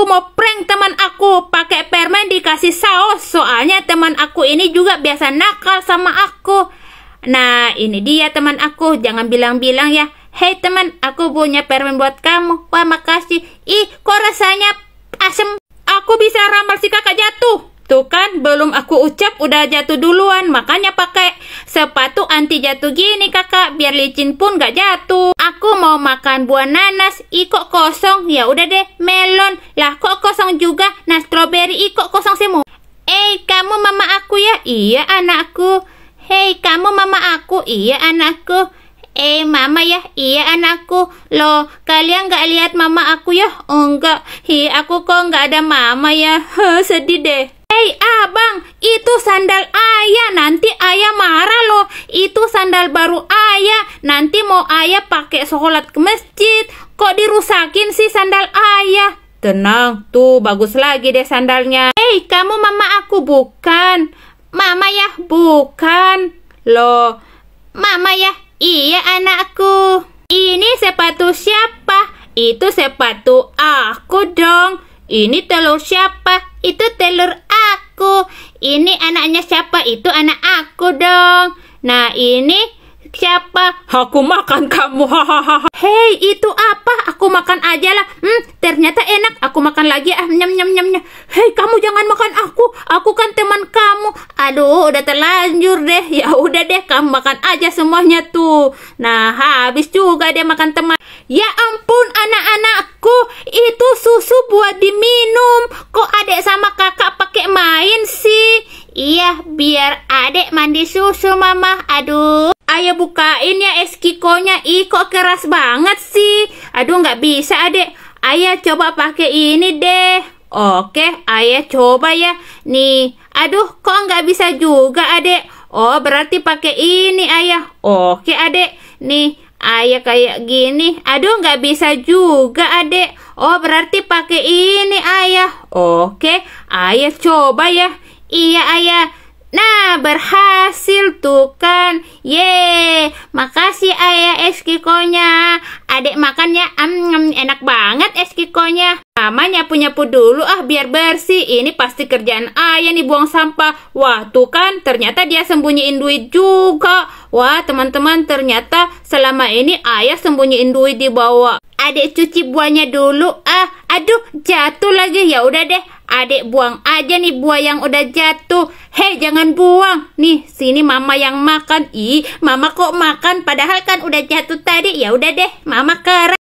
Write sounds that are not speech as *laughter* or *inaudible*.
Aku mau prank teman aku pakai permen dikasih saus. Soalnya teman aku ini juga biasa nakal sama aku. Nah, ini dia teman aku. Jangan bilang-bilang ya. Hei teman, aku punya permen buat kamu. Wah, makasih. Ih, kok rasanya asem. Aku bisa ramal si kakak jatuh. Tuh kan, belum aku ucap udah jatuh duluan. Makanya pakai nanti jatuh gini kakak biar licin pun gak jatuh aku mau makan buah nanas ikok kosong ya udah deh melon lah kok kosong juga nah stroberi ikok kosong semua eh kamu mama aku ya iya anakku hei kamu mama aku iya anakku Eh mama ya, iya anakku Loh, kalian gak lihat mama aku ya? Oh, enggak, hi aku kok gak ada mama ya *laughs* Sedih deh Hei abang, itu sandal nanti ayah marah loh. Itu sandal baru ayah. Nanti mau ayah pakai sholat ke masjid. Kok dirusakin sih sandal ayah? Tenang, tuh bagus lagi deh sandalnya. Hei, eh, kamu mama aku bukan. Mama ya, bukan. Loh, mama ya, iya anakku. Ini sepatu siapa? Itu sepatu aku dong. Ini telur siapa? Itu telur ini anaknya siapa? Itu anak aku dong. Nah, ini siapa? Aku makan kamu. Hei, itu apa? Aku makan aja lah. Hmm, ternyata enak. Aku makan lagi. Ah, nyam nyam nyam nyam. Hei, kamu jangan makan aku. Aku kan teman kamu. Aduh, udah terlanjur deh. Ya udah deh, kamu makan aja semuanya tuh. Nah, habis juga dia makan teman. Ya ampun, anak-anakku, itu susu buat diminum. Kok adik sama kakak ya, biar adek mandi susu mama. Aduh. Ayo bukain ya es kikonya. Ih, kok keras banget sih. Aduh, nggak bisa adek. Ayah coba pakai ini deh. Oke, ayah coba ya. Nih, aduh kok nggak bisa juga adek. Oh, berarti pakai ini ayah. Oke adek. Nih, ayah kayak gini. Aduh, nggak bisa juga adek. Oh, berarti pakai ini ayah. Oke, ayah coba ya. Iya ayah. Nah, berhasil tuh kan. Ye, makasih ayah es kikonya. adik makannya enak banget es kikonya. Mama punya nyapu dulu ah biar bersih. Ini pasti kerjaan ayah nih buang sampah. Wah, tuh kan ternyata dia sembunyiin duit juga. Wah, teman-teman ternyata selama ini ayah sembunyiin duit di bawah. Adik cuci buahnya dulu ah. Aduh, jatuh lagi. Ya udah deh, Adik buang aja nih buah yang udah jatuh. Hei, jangan buang. Nih, sini mama yang makan. Ih, mama kok makan padahal kan udah jatuh tadi. Ya udah deh, mama keren.